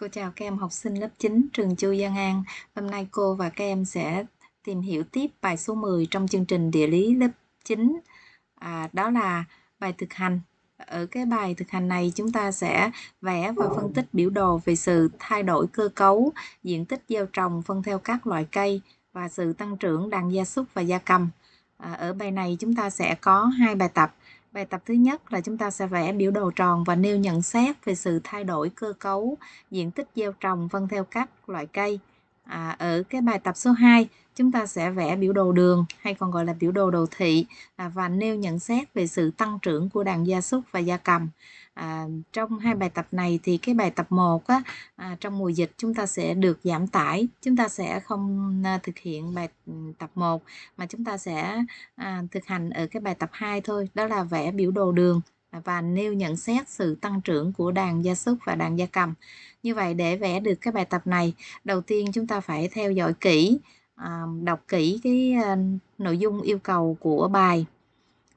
Cô chào các em học sinh lớp 9 trường Chu Giang An. Hôm nay cô và các em sẽ tìm hiểu tiếp bài số 10 trong chương trình địa lý lớp 9. À, đó là bài thực hành. Ở cái bài thực hành này chúng ta sẽ vẽ và phân tích biểu đồ về sự thay đổi cơ cấu, diện tích gieo trồng phân theo các loại cây và sự tăng trưởng đàn gia súc và gia cầm. À, ở bài này chúng ta sẽ có hai bài tập. Bài tập thứ nhất là chúng ta sẽ vẽ biểu đồ tròn và nêu nhận xét về sự thay đổi cơ cấu, diện tích gieo trồng vân theo các loại cây à, ở cái bài tập số 2 chúng ta sẽ vẽ biểu đồ đường hay còn gọi là biểu đồ đồ thị à, và nêu nhận xét về sự tăng trưởng của đàn gia súc và gia cầm. À, trong hai bài tập này thì cái bài tập 1 á, à, trong mùa dịch chúng ta sẽ được giảm tải, chúng ta sẽ không à, thực hiện bài ừ, tập 1 mà chúng ta sẽ à, thực hành ở cái bài tập 2 thôi, đó là vẽ biểu đồ đường và nêu nhận xét sự tăng trưởng của đàn gia súc và đàn gia cầm. Như vậy để vẽ được cái bài tập này, đầu tiên chúng ta phải theo dõi kỹ, à, đọc kỹ cái à, nội dung yêu cầu của bài.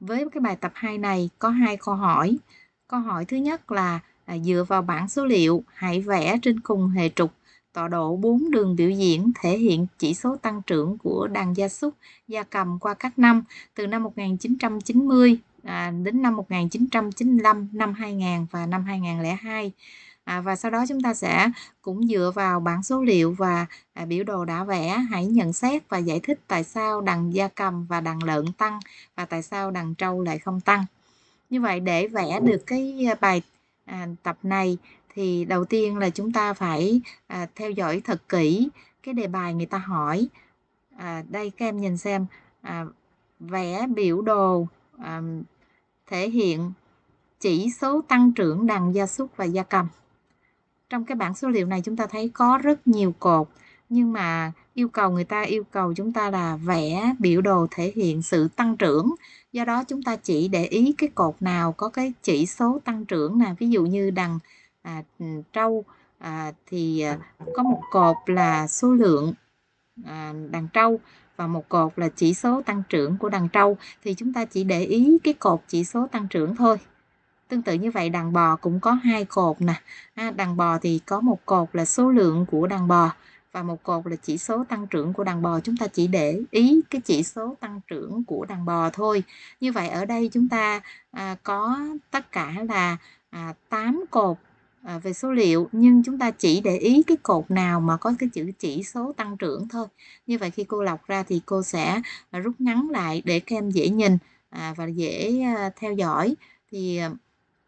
Với cái bài tập 2 này có hai câu hỏi. Câu hỏi thứ nhất là à, dựa vào bảng số liệu, hãy vẽ trên cùng hệ trục tọa độ 4 đường biểu diễn thể hiện chỉ số tăng trưởng của đàn gia súc, gia cầm qua các năm từ năm 1990 à, đến năm 1995, năm 2000 và năm 2002. À, và sau đó chúng ta sẽ cũng dựa vào bảng số liệu và à, biểu đồ đã vẽ hãy nhận xét và giải thích tại sao đàn gia cầm và đàn lợn tăng và tại sao đàn trâu lại không tăng. Như vậy để vẽ được cái à, bài à, tập này thì đầu tiên là chúng ta phải à, theo dõi thật kỹ cái đề bài người ta hỏi. À, đây các em nhìn xem à, vẽ biểu đồ à, thể hiện chỉ số tăng trưởng đàn gia súc và gia cầm. Trong cái bảng số liệu này chúng ta thấy có rất nhiều cột nhưng mà yêu cầu người ta yêu cầu chúng ta là vẽ biểu đồ thể hiện sự tăng trưởng. Do đó chúng ta chỉ để ý cái cột nào có cái chỉ số tăng trưởng nè, ví dụ như đằng à, trâu à, thì à, có một cột là số lượng à, đàn trâu và một cột là chỉ số tăng trưởng của đàn trâu thì chúng ta chỉ để ý cái cột chỉ số tăng trưởng thôi tương tự như vậy đàn bò cũng có hai cột nè à, đàn bò thì có một cột là số lượng của đàn bò và một cột là chỉ số tăng trưởng của đàn bò chúng ta chỉ để ý cái chỉ số tăng trưởng của đàn bò thôi như vậy ở đây chúng ta à, có tất cả là à, 8 cột À, về số liệu nhưng chúng ta chỉ để ý cái cột nào mà có cái chữ chỉ số tăng trưởng thôi như vậy khi cô lọc ra thì cô sẽ à, rút ngắn lại để các em dễ nhìn à, và dễ theo dõi thì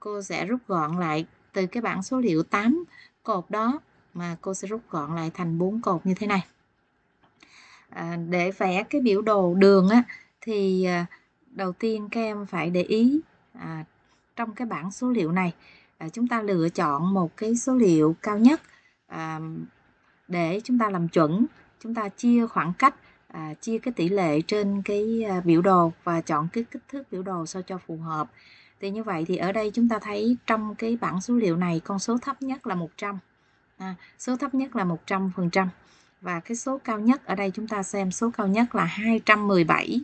cô sẽ rút gọn lại từ cái bảng số liệu 8 cột đó mà cô sẽ rút gọn lại thành bốn cột như thế này để vẽ cái biểu đồ đường á thì đầu tiên các em phải để ý trong cái bảng số liệu này À, chúng ta lựa chọn một cái số liệu cao nhất à, để chúng ta làm chuẩn chúng ta chia khoảng cách à, chia cái tỷ lệ trên cái biểu đồ và chọn cái kích thước biểu đồ sao cho phù hợp thì như vậy thì ở đây chúng ta thấy trong cái bảng số liệu này con số thấp nhất là 100 à, số thấp nhất là 100 phần trăm và cái số cao nhất ở đây chúng ta xem số cao nhất là 217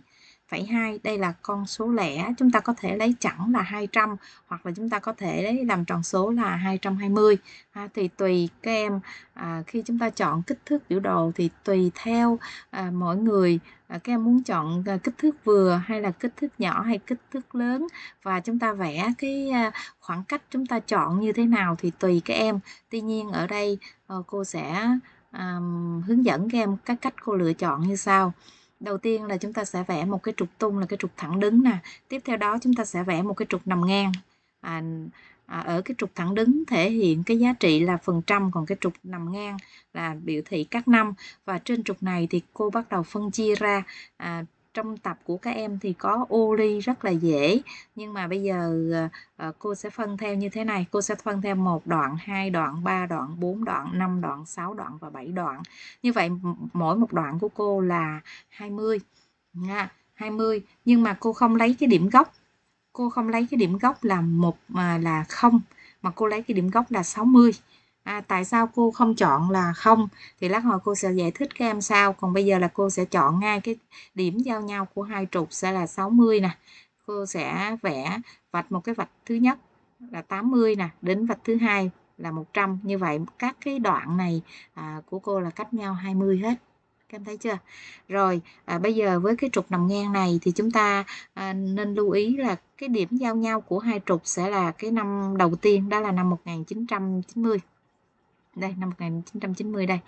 2 đây là con số lẻ chúng ta có thể lấy chẵn là 200 hoặc là chúng ta có thể lấy làm tròn số là 220 ha, à, thì tùy các em à, khi chúng ta chọn kích thước biểu đồ thì tùy theo à, mỗi người à, các em muốn chọn à, kích thước vừa hay là kích thước nhỏ hay kích thước lớn và chúng ta vẽ cái à, khoảng cách chúng ta chọn như thế nào thì tùy các em tuy nhiên ở đây à, cô sẽ à, hướng dẫn các em các cách cô lựa chọn như sau đầu tiên là chúng ta sẽ vẽ một cái trục tung là cái trục thẳng đứng nè tiếp theo đó chúng ta sẽ vẽ một cái trục nằm ngang à, à, ở cái trục thẳng đứng thể hiện cái giá trị là phần trăm còn cái trục nằm ngang là biểu thị các năm và trên trục này thì cô bắt đầu phân chia ra à, trong tập của các em thì có ô ly rất là dễ nhưng mà bây giờ ờ, ờ, cô sẽ phân theo như thế này cô sẽ phân theo một đoạn hai đoạn ba đoạn bốn đoạn năm đoạn sáu đoạn và bảy đoạn như vậy mỗi một đoạn của cô là 20 nha 20 nhưng mà cô không lấy cái điểm gốc cô không lấy cái điểm gốc là một mà là không mà cô lấy cái điểm gốc là 60 mươi à, tại sao cô không chọn là không thì lát hồi cô sẽ giải thích các em sao còn bây giờ là cô sẽ chọn ngay cái điểm giao nhau của hai trục sẽ là 60 nè cô sẽ vẽ vạch một cái vạch thứ nhất là 80 nè đến vạch thứ hai là 100 như vậy các cái đoạn này à, của cô là cách nhau 20 hết các em thấy chưa rồi à, bây giờ với cái trục nằm ngang này thì chúng ta à, nên lưu ý là cái điểm giao nhau của hai trục sẽ là cái năm đầu tiên đó là năm 1990 đây năm 1990 đây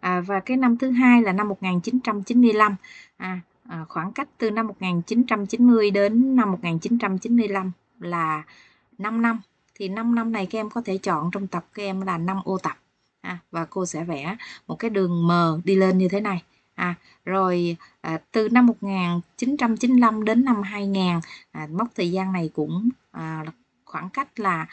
à, và cái năm thứ hai là năm 1995 à, à, khoảng cách từ năm 1990 đến năm 1995 là 5 năm thì 5 năm này các em có thể chọn trong tập các em là 5 ô tập à, và cô sẽ vẽ một cái đường mờ đi lên như thế này à, rồi à, từ năm 1995 đến năm 2000 à, mốc thời gian này cũng à, khoảng cách là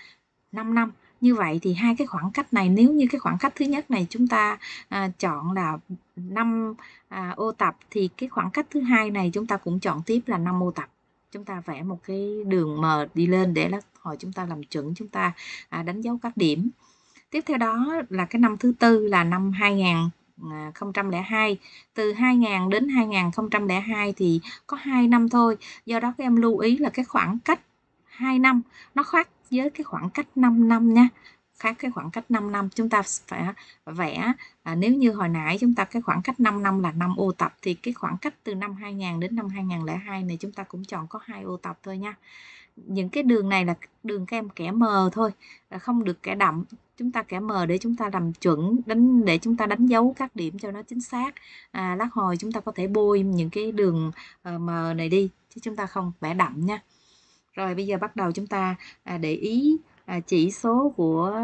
5 năm như vậy thì hai cái khoảng cách này nếu như cái khoảng cách thứ nhất này chúng ta à, chọn là năm à, ô tập thì cái khoảng cách thứ hai này chúng ta cũng chọn tiếp là năm ô tập chúng ta vẽ một cái đường mờ đi lên để là hồi chúng ta làm chuẩn chúng ta à, đánh dấu các điểm tiếp theo đó là cái năm thứ tư là năm 2000 2002 à, từ 2000 đến 2002 thì có 2 năm thôi do đó các em lưu ý là cái khoảng cách 2 năm nó khác với cái khoảng cách 5 năm nha khác cái khoảng cách 5 năm chúng ta phải vẽ à, nếu như hồi nãy chúng ta cái khoảng cách 5 năm là năm ô tập thì cái khoảng cách từ năm 2000 đến năm 2002 này chúng ta cũng chọn có hai ô tập thôi nha những cái đường này là đường các em kẻ mờ thôi à, không được kẻ đậm chúng ta kẻ mờ để chúng ta làm chuẩn đánh để chúng ta đánh dấu các điểm cho nó chính xác à, lát hồi chúng ta có thể bôi những cái đường ờ, mờ này đi chứ chúng ta không vẽ đậm nha rồi bây giờ bắt đầu chúng ta à, để ý à, chỉ số của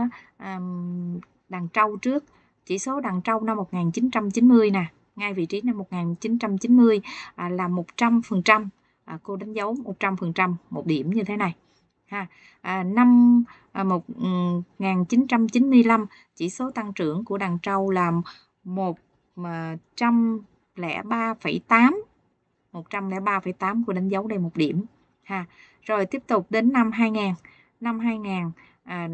đàn trâu trước. Chỉ số đàn trâu năm 1990 nè, ngay vị trí năm 1990 à, là 100%. cô đánh dấu 100% một điểm như thế này. Ha. À, năm à, 1995 chỉ số tăng trưởng của đàn trâu là 103,8 103,8 cô đánh dấu đây một điểm ha. Rồi tiếp tục đến năm 2000. Năm 2000 à,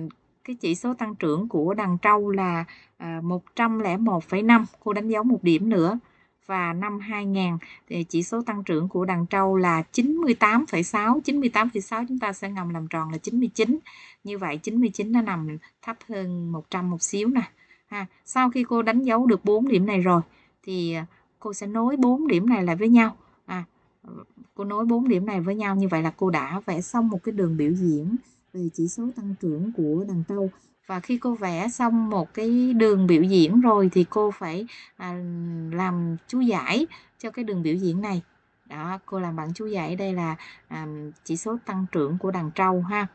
cái chỉ số tăng trưởng của đằng trâu là à, 101,5, cô đánh dấu một điểm nữa và năm 2000 thì chỉ số tăng trưởng của đàn trâu là 98,6 98,6 chúng ta sẽ ngầm làm tròn là 99 như vậy 99 nó nằm thấp hơn 100 một xíu nè ha sau khi cô đánh dấu được 4 điểm này rồi thì à, cô sẽ nối 4 điểm này lại với nhau cô nối bốn điểm này với nhau như vậy là cô đã vẽ xong một cái đường biểu diễn về chỉ số tăng trưởng của đàn tâu và khi cô vẽ xong một cái đường biểu diễn rồi thì cô phải à, làm chú giải cho cái đường biểu diễn này đó cô làm bằng chú giải đây là à, chỉ số tăng trưởng của đàn trâu ha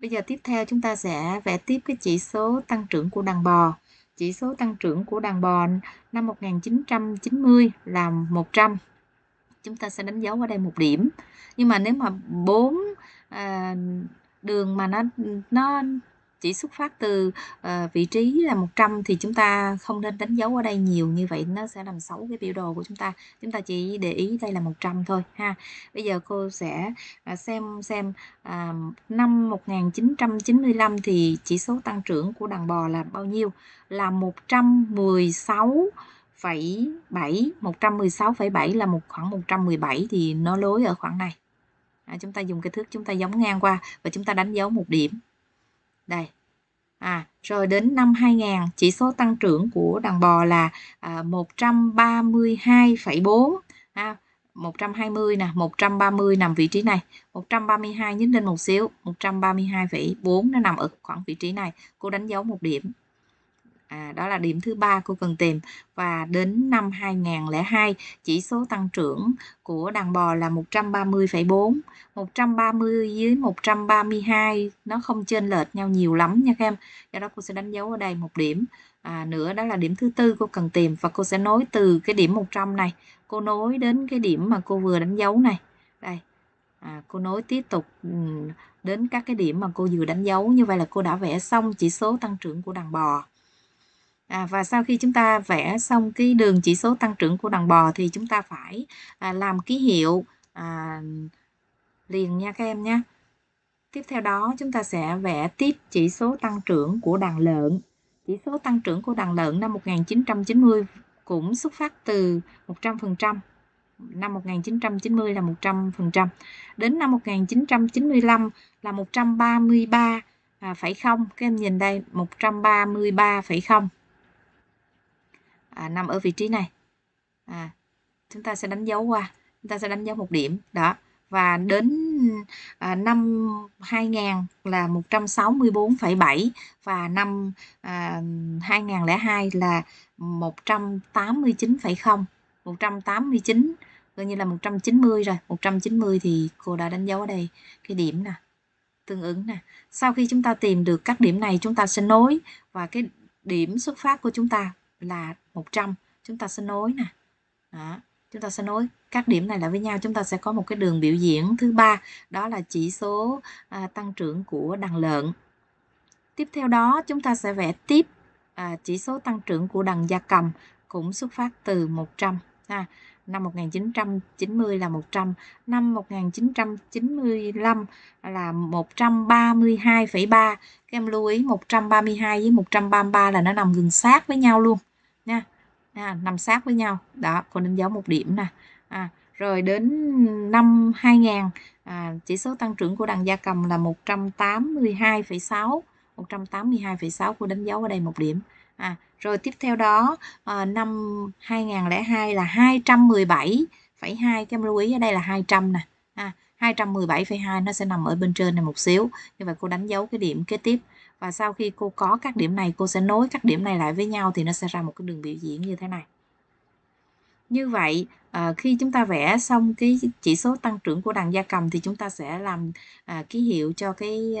bây giờ tiếp theo chúng ta sẽ vẽ tiếp cái chỉ số tăng trưởng của đàn bò chỉ số tăng trưởng của đàn bò năm 1990 là 100 chúng ta sẽ đánh dấu ở đây một điểm nhưng mà nếu mà bốn à, đường mà nó nó chỉ xuất phát từ uh, vị trí là 100 thì chúng ta không nên đánh dấu ở đây nhiều như vậy nó sẽ làm xấu cái biểu đồ của chúng ta chúng ta chỉ để ý đây là 100 thôi ha bây giờ cô sẽ uh, xem xem uh, năm 1995 thì chỉ số tăng trưởng của đàn bò là bao nhiêu là 116 116,7 là một khoảng 117 thì nó lối ở khoảng này à, chúng ta dùng cái thước chúng ta giống ngang qua và chúng ta đánh dấu một điểm đây à rồi đến năm 2000 chỉ số tăng trưởng của đàn bò là à, 132,4 à, 120 nè 130 nằm vị trí này 132 nhích lên một xíu 132,4 nó nằm ở khoảng vị trí này cô đánh dấu một điểm À, đó là điểm thứ ba cô cần tìm và đến năm 2002 chỉ số tăng trưởng của đàn bò là 130,4 130 với 132 nó không chênh lệch nhau nhiều lắm nha các em do đó cô sẽ đánh dấu ở đây một điểm à, nữa đó là điểm thứ tư cô cần tìm và cô sẽ nối từ cái điểm 100 này cô nối đến cái điểm mà cô vừa đánh dấu này đây à, cô nối tiếp tục đến các cái điểm mà cô vừa đánh dấu như vậy là cô đã vẽ xong chỉ số tăng trưởng của đàn bò À, và sau khi chúng ta vẽ xong cái đường chỉ số tăng trưởng của đàn bò thì chúng ta phải à, làm ký hiệu à, liền nha các em nhé. Tiếp theo đó chúng ta sẽ vẽ tiếp chỉ số tăng trưởng của đàn lợn. Chỉ số tăng trưởng của đàn lợn năm 1990 cũng xuất phát từ 100%. Năm 1990 là 100%. Đến năm 1995 là 133 à, phải không các em nhìn đây 133 phải không à, nằm ở vị trí này à, chúng ta sẽ đánh dấu qua chúng ta sẽ đánh dấu một điểm đó và đến à, năm 2000 là 164,7 và năm à, 2002 là 189,0 189 gần như là 190 rồi 190 thì cô đã đánh dấu ở đây cái điểm nè tương ứng nè sau khi chúng ta tìm được các điểm này chúng ta sẽ nối và cái điểm xuất phát của chúng ta là 100 chúng ta sẽ nối nè đó. chúng ta sẽ nối các điểm này lại với nhau chúng ta sẽ có một cái đường biểu diễn thứ ba đó là chỉ số à, tăng trưởng của đàn lợn tiếp theo đó chúng ta sẽ vẽ tiếp à, chỉ số tăng trưởng của đàn gia cầm cũng xuất phát từ 100 ha năm 1990 là 100 năm 1995 là 132,3 các em lưu ý 132 với 133 là nó nằm gần sát với nhau luôn nha à, nằm sát với nhau đó cô đánh dấu một điểm nè à, rồi đến năm 2000 à, chỉ số tăng trưởng của đàn gia cầm là 182,6 182,6 cô đánh dấu ở đây một điểm à, rồi tiếp theo đó à, năm 2002 là 217,2 các em lưu ý ở đây là 200 nè à, 217,2 nó sẽ nằm ở bên trên này một xíu như vậy cô đánh dấu cái điểm kế tiếp và sau khi cô có các điểm này cô sẽ nối các điểm này lại với nhau thì nó sẽ ra một cái đường biểu diễn như thế này như vậy à, khi chúng ta vẽ xong cái chỉ số tăng trưởng của đàn gia cầm thì chúng ta sẽ làm à, ký hiệu cho cái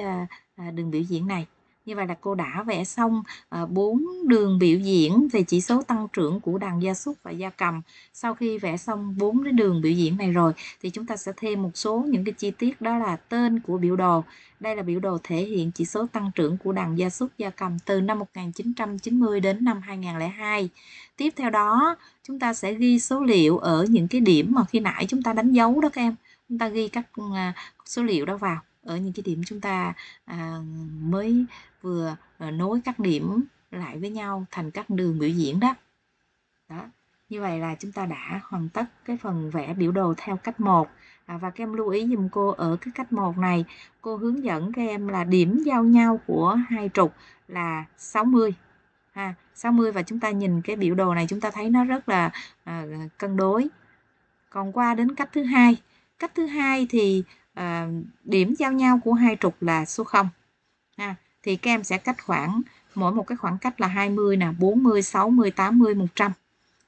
à, đường biểu diễn này như vậy là cô đã vẽ xong à, bốn đường biểu diễn về chỉ số tăng trưởng của đàn gia súc và gia cầm sau khi vẽ xong bốn cái đường biểu diễn này rồi thì chúng ta sẽ thêm một số những cái chi tiết đó là tên của biểu đồ đây là biểu đồ thể hiện chỉ số tăng trưởng của đàn gia súc gia cầm từ năm 1990 đến năm 2002 tiếp theo đó chúng ta sẽ ghi số liệu ở những cái điểm mà khi nãy chúng ta đánh dấu đó các em chúng ta ghi các à, số liệu đó vào ở những cái điểm chúng ta à, mới vừa à, nối các điểm lại với nhau thành các đường biểu diễn đó đó như vậy là chúng ta đã hoàn tất cái phần vẽ biểu đồ theo cách 1 à, và các em lưu ý dùm cô ở cái cách 1 này cô hướng dẫn các em là điểm giao nhau của hai trục là 60 ha 60 và chúng ta nhìn cái biểu đồ này chúng ta thấy nó rất là à, cân đối còn qua đến cách thứ hai cách thứ hai thì à, điểm giao nhau của hai trục là số 0 à, thì các em sẽ cách khoảng mỗi một cái khoảng cách là 20 nè 40 60 80 100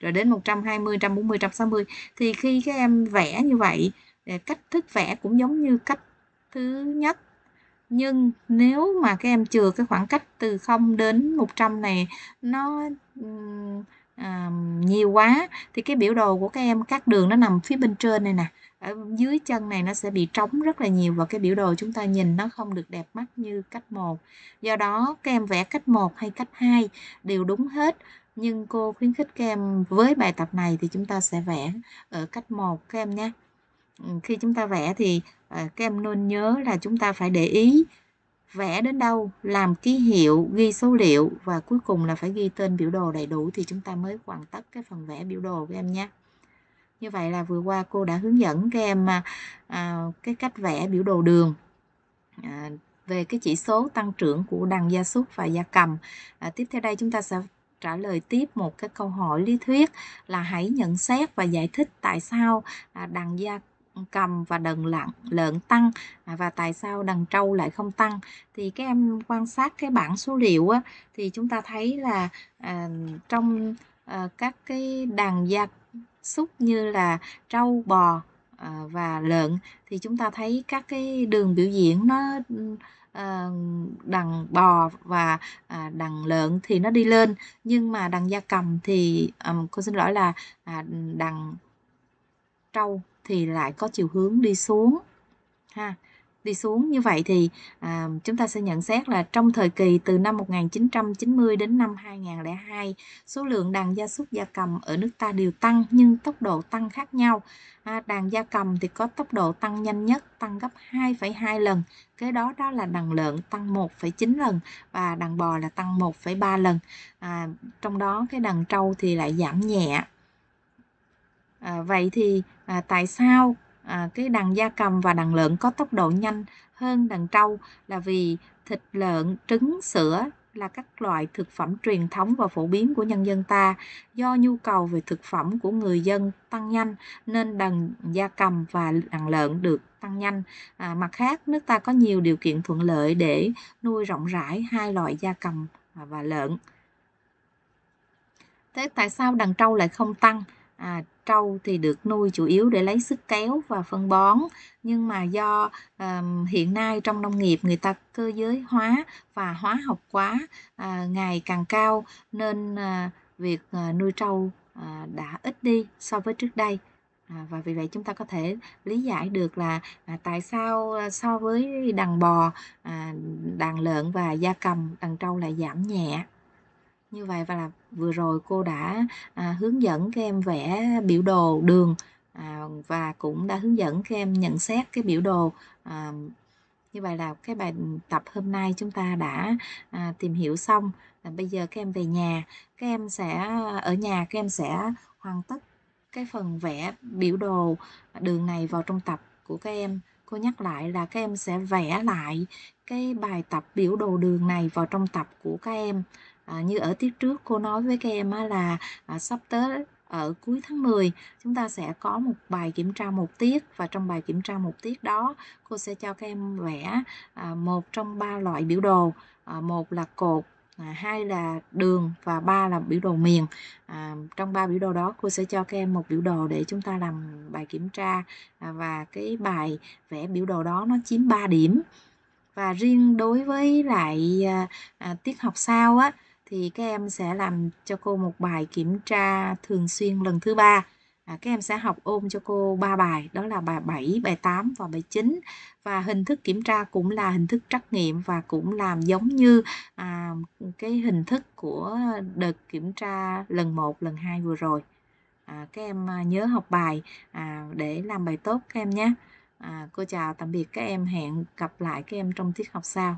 rồi đến 120 140 160 thì khi các em vẽ như vậy cách thức vẽ cũng giống như cách thứ nhất nhưng nếu mà các em trừ cái khoảng cách từ 0 đến 100 này nó à, nhiều quá thì cái biểu đồ của các em các đường nó nằm phía bên trên này nè ở dưới chân này nó sẽ bị trống rất là nhiều và cái biểu đồ chúng ta nhìn nó không được đẹp mắt như cách 1. Do đó các em vẽ cách 1 hay cách 2 đều đúng hết nhưng cô khuyến khích các em với bài tập này thì chúng ta sẽ vẽ ở cách 1 các em nhé. Ừ, khi chúng ta vẽ thì các ờ, em nên nhớ là chúng ta phải để ý vẽ đến đâu, làm ký hiệu, ghi số liệu và cuối cùng là phải ghi tên biểu đồ đầy đủ thì chúng ta mới hoàn tất cái phần vẽ biểu đồ các em nhé như vậy là vừa qua cô đã hướng dẫn các em à, à, cái cách vẽ biểu đồ đường à, về cái chỉ số tăng trưởng của đàn gia súc và gia cầm à, tiếp theo đây chúng ta sẽ trả lời tiếp một cái câu hỏi lý thuyết là hãy nhận xét và giải thích tại sao à, đàn gia cầm và đần lặng lợn tăng à, và tại sao đàn trâu lại không tăng thì các em quan sát cái bảng số liệu á, thì chúng ta thấy là à, trong à, các cái đàn gia súc như là trâu bò à, và lợn thì chúng ta thấy các cái đường biểu diễn nó ờ, đằng bò và à, đằng lợn thì nó đi lên nhưng mà đằng da cầm thì cô xin lỗi là à, đằng trâu thì lại có chiều hướng đi xuống ha đi xuống như vậy thì à, chúng ta sẽ nhận xét là trong thời kỳ từ năm 1990 đến năm 2002 số lượng đàn gia súc gia cầm ở nước ta đều tăng nhưng tốc độ tăng khác nhau à, đàn gia cầm thì có tốc độ tăng nhanh nhất tăng gấp 2,2 lần kế đó đó là đàn lợn tăng 1,9 lần và đàn bò là tăng 1,3 lần à, trong đó cái đàn trâu thì lại giảm nhẹ à, vậy thì à, tại sao à, cái đàn gia cầm và đàn lợn có tốc độ nhanh hơn đàn trâu là vì thịt lợn trứng sữa là các loại thực phẩm truyền thống và phổ biến của nhân dân ta do nhu cầu về thực phẩm của người dân tăng nhanh nên đàn gia cầm và đàn lợn được tăng nhanh à, mặt khác nước ta có nhiều điều kiện thuận lợi để nuôi rộng rãi hai loại gia cầm và lợn thế tại sao đàn trâu lại không tăng à, trâu thì được nuôi chủ yếu để lấy sức kéo và phân bón nhưng mà do um, hiện nay trong nông nghiệp người ta cơ giới hóa và hóa học quá uh, ngày càng cao nên uh, việc uh, nuôi trâu uh, đã ít đi so với trước đây À, và vì vậy chúng ta có thể lý giải được là à, tại sao so với đàn bò à, đàn lợn và gia cầm đàn trâu lại giảm nhẹ như vậy và là vừa rồi cô đã à, hướng dẫn các em vẽ biểu đồ đường à, và cũng đã hướng dẫn các em nhận xét cái biểu đồ à, như vậy là cái bài tập hôm nay chúng ta đã à, tìm hiểu xong à, bây giờ các em về nhà các em sẽ ở nhà các em sẽ hoàn tất cái phần vẽ biểu đồ đường này vào trong tập của các em cô nhắc lại là các em sẽ vẽ lại cái bài tập biểu đồ đường này vào trong tập của các em à, như ở tiết trước cô nói với các em là à, sắp tới ở cuối tháng 10 chúng ta sẽ có một bài kiểm tra một tiết và trong bài kiểm tra một tiết đó cô sẽ cho các em vẽ à, một trong ba loại biểu đồ à, một là cột à, hai là đường và ba là biểu đồ miền à, trong ba biểu đồ đó cô sẽ cho các em một biểu đồ để chúng ta làm bài kiểm tra à, và cái bài vẽ biểu đồ đó nó chiếm 3 điểm và riêng đối với lại à, à, tiết học sau á thì các em sẽ làm cho cô một bài kiểm tra thường xuyên lần thứ ba à, các em sẽ học ôn cho cô ba bài đó là bài 7, bài 8 và bài 9 và hình thức kiểm tra cũng là hình thức trắc nghiệm và cũng làm giống như à, cái hình thức của đợt kiểm tra lần 1, lần 2 vừa rồi à, các em à, nhớ học bài à, để làm bài tốt các em nhé à, cô chào tạm biệt các em hẹn gặp lại các em trong tiết học sau